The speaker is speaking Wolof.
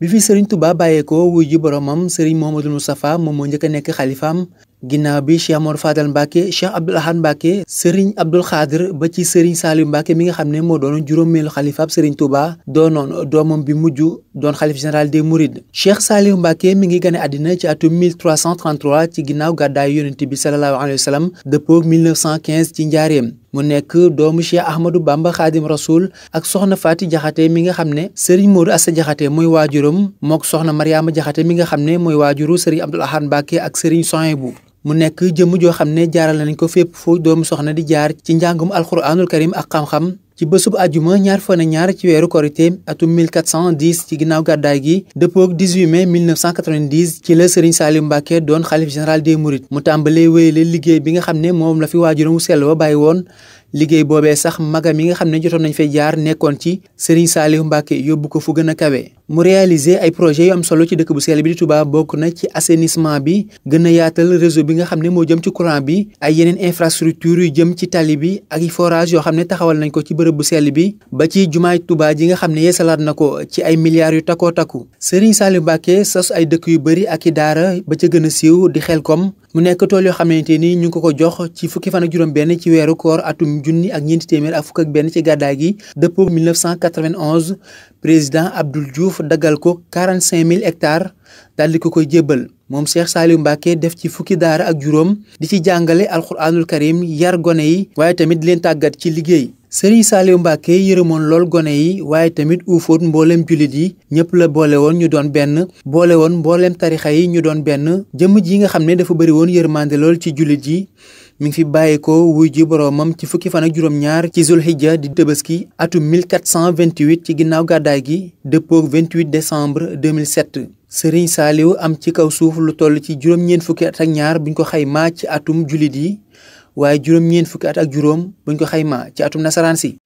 bi fi sëriñ Touba bàyyeekoo wuy ji boromam sëriñ Mouhamadou Moustapha moom moo njëkk a nekk xalifaam ginnaaw bi Cheikh Mor Fadal Mbacke Cheikh Abdoul Ahad Mbacke sëriñ Abdoul Xaadir ba ci sëriñ Saliou Mbacke mi nga xam ne moo doon juróomeelu xalifaab sëriñ Touba doonoon doomam bi mujj doon xalif général des Mourides. Cheikh Saliou Mbacke mi ngi gane àddina ci atum 1333 ci ginnaaw gàddaayu yonent bi sallallahu alayhi wa sallam dëppoo 1915 ci njaareem. mu nekk doomu Cheikh Ahmadou Bamba Khadim Rasoul ak soxna Faati Jaxate mi nga xam ne Serigne Modou Assa Jaxate mooy waajuram mook soxna Mariama Jaxate mi nga xam ne mooy waajuru Serigne Abdoul Ahad Mbacké ak Serigne Souhaïbou mu nekk jëmm joo xam ne jaaral nañ ko fépp fu doomu soxna di jaar ci njàngum alxuraanul karim ak xam-xam ci bésub àjjuma ñaar fan ñaar ci weeru korité atum 1410 ci ginnaaw gàddaay gi dëppook 18 mai 1990 ci la Serigne Saliou Mbacké doon xalif général des Mourides mu tàmbalee wéyale liggéey bi nga xam ne moom la fi waajuram mu sell wa bàyyi woon liggéey boobee sax magam yi nga xam ne jotoon nañ fay jaar nekkoon ci Serigne Saliou Mbacké yóbbu ko fu gën a kawe mu réaliser ay projet yu am solo ci dëkk bu sell bi di Touba bokk na ci assainissement bi gën a yaatal réseau bi nga xam ne moo jëm ci courant bi ay yeneen infrastructure yu jëm ci tali bi ak forage yoo xam ne taxawal nañ ko ci bërëb bu sell bi ba ci jumaay Touba ji nga xam ne salaat na ko ci ay milliards yu takkoo takku Serigne Saliou Mbacké sos ay dëkk yu bëri ak i daara ba ca gën a siiw di Xelkom mu nekk tool yoo xamante ni ñu ngi ko ko jox ci fukki fan juróom benn ci weeru koor atum junni ak ñeenti téeméer ak fukk ak ci gàddaay gi dëppoo 1991 président Abdoul Diouf dagal ko 45000 hectares daal di ko koy jébbal moom Cheikh Saliou Mbacké def ci fukki daara ak juróom di ci jàngale alxuraanul karim yar gone yi waaye tamit leen tàggat ci liggéey Serigne Saliou Mbacké yërëmoon lool gone yi waaye tamit uufoot mbooleem jullit yi ñëpp la boole woon ñu doon benn boole woon mbooleem tarixa yi ñu doon benn jëmm ji nga xam ne dafa bëri woon yërmande lool ci jullit yi mi ngi fi bàyyeekoo wuy ji boroomam ci fukki fan ak juróom-ñaar ci zulhijja di tëbaski atum 1428 ci ginnaaw gàddaay gi dëppoog 28 décembre 2007 sëriñ saaliw am ci kaw suuf lu toll ci juróom ñeen fukki at ak ñaar buñ ko xaymaa ci atum jullit yi waaye juróom ñeen fukki at ak juróom buñ ko xaymaa ci atum nasaraan si